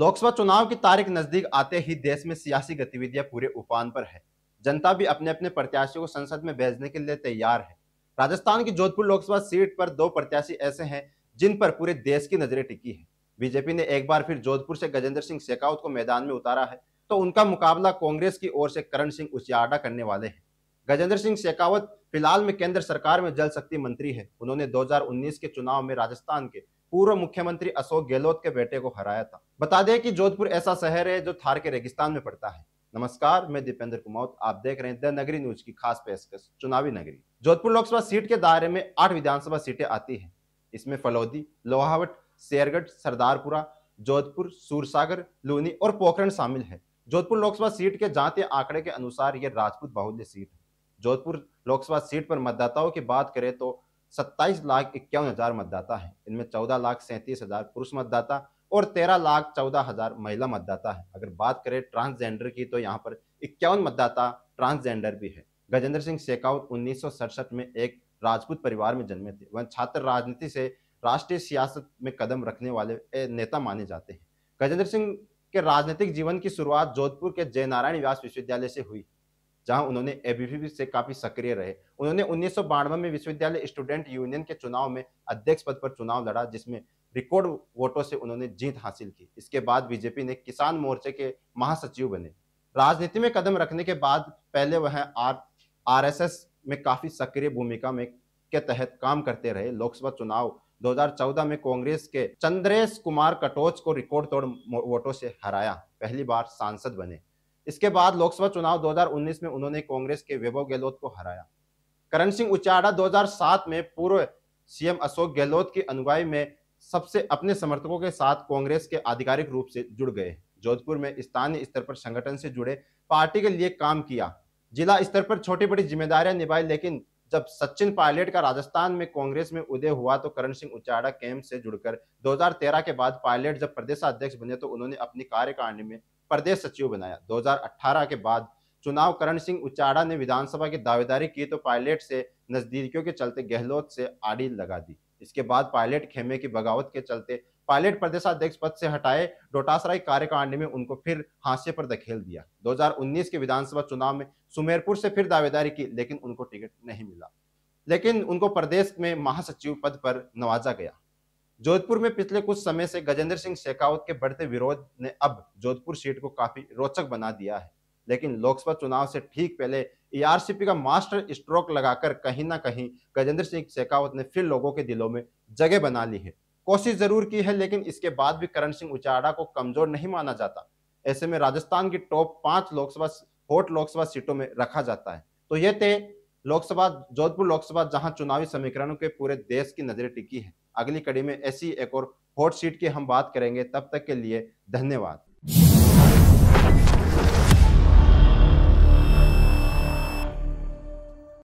लोकसभा चुनाव की तारीख नजदीक आते ही देश में सियासी गतिविधियां पूरे उफान पर है जनता भी अपने अपने प्रत्याशियों को संसद में भेजने के लिए तैयार है राजस्थान की जोधपुर लोकसभा सीट पर दो प्रत्याशी ऐसे हैं जिन पर पूरे देश की नजरें टिकी है बीजेपी ने एक बार फिर जोधपुर से गजेंद्र सिंह शेखावत को मैदान में उतारा है तो उनका मुकाबला कांग्रेस की ओर से करण सिंह उचियाडा करने वाले हैं गजेंद्र सिंह शेखावत फिलहाल में केंद्र सरकार में जल शक्ति मंत्री है उन्होंने दो के चुनाव में राजस्थान के पूर्व मुख्यमंत्री अशोक गहलोत के बेटे को हराया था बता दें कि जोधपुर ऐसा शहर है जो थार के रेगिस्तान में पड़ता है नमस्कार मैं दीपेंद्र कुमार आप देख रहे हैं द नगरी न्यूज की खास पेशकश चुनावी नगरी जोधपुर लोकसभा सीट के दायरे में आठ विधानसभा सीटें आती है इसमें फलौदी लोहावट शेरगढ़ सरदारपुरा जोधपुर सूरसागर लूनी और पोखरण शामिल है जोधपुर लोकसभा सीट के जाते आंकड़े के अनुसार यह राजपूत बाहुल्य सीट है जोधपुर लोकसभा सीट पर मतदाताओं की बात करें तो सत्ताईस लाख इक्यावन हजार मतदाता हैं इनमें चौदह लाख सैंतीस हजार पुरुष मतदाता और तेरह लाख चौदह हजार महिला मतदाता है अगर बात करें ट्रांसजेंडर की तो यहाँ पर इक्यावन मतदाता ट्रांसजेंडर भी है गजेंद्र सिंह शेखावत उन्नीस में एक राजपूत परिवार में जन्मे थे वह छात्र राजनीति से राष्ट्रीय सियासत में कदम रखने वाले नेता माने जाते हैं गजेंद्र सिंह के राजनीतिक जीवन की शुरुआत जोधपुर के जयनारायण व्यास विश्वविद्यालय से हुई जहां उन्होंने एबीवीपी से काफी सक्रिय रहे उन्होंने उन्नीस में विश्वविद्यालय स्टूडेंट यूनियन के चुनाव में अध्यक्ष पद पर चुनाव लड़ा जिसमें रिकॉर्ड वोटों से उन्होंने जीत हासिल की इसके बाद बीजेपी ने किसान मोर्चे के महासचिव बने राजनीति में कदम रखने के बाद पहले वह आर आर में काफी सक्रिय भूमिका में के तहत काम करते रहे लोकसभा चुनाव 2014 में कांग्रेस के चंद्रेश कुमार कटोच को रिकॉर्ड तोड़ वोटों से हराया पहली बार सांसद बने इसके बाद लोकसभा चुनाव 2019 में उन्होंने कांग्रेस के वैभव गहलोत को हराया करण सिंह उचाड़ा 2007 में पूर्व सीएम अशोक गहलोत की अनुगाई में सबसे अपने समर्थकों के साथ कांग्रेस के आधिकारिक रूप से जुड़ गए जोधपुर में स्थानीय स्तर पर संगठन से जुड़े पार्टी के लिए काम किया जिला स्तर पर छोटी बड़ी जिम्मेदारियां निभाई लेकिन जब सचिन पायलट का राजस्थान में कांग्रेस में उदय हुआ तो करण सिंह उचाड़ा कैंप से जुड़कर 2013 के बाद पायलट जब प्रदेश अध्यक्ष बने तो उन्होंने अपनी कार्यकारिणी में प्रदेश सचिव बनाया 2018 के बाद चुनाव करण सिंह उचाड़ा ने विधानसभा की दावेदारी की तो पायलट से नजदीकियों के चलते गहलोत से आड़ी लगा दी इसके बाद पायलट खेमे की बगावत के चलते पायलट प्रदेशाध्यक्ष पद से हटाए डोटासराय कार्यकारिणी में उनको फिर हाशिए पर धकेल दिया 2019 के विधानसभा चुनाव में सुमेरपुर से फिर दावेदारी की लेकिन उनको टिकट नहीं मिला लेकिन उनको प्रदेश में महासचिव पद पर नवाजा गया जोधपुर में पिछले कुछ समय से गजेंद्र सिंह शेखावत के बढ़ते विरोध ने अब जोधपुर सीट को काफी रोचक बना दिया है लेकिन लोकसभा चुनाव से ठीक पहले ईआरसीपी e का मास्टर स्ट्रोक लगाकर कहीं ना कहीं गजेंद्र सिंह शेखावत ने फिर लोगों के दिलों में जगह बना ली है कोशिश जरूर की है लेकिन इसके बाद भी करण सिंह उचाड़ा को कमजोर नहीं माना जाता ऐसे में राजस्थान की टॉप पांच लोकसभा होट लोकसभा सीटों में रखा जाता है तो ये तय लोकसभा जोधपुर लोकसभा जहां चुनावी समीकरणों के पूरे देश की नजरें टिकी है अगली कड़ी में ऐसी एक और हॉट सीट की हम बात करेंगे तब तक के लिए धन्यवाद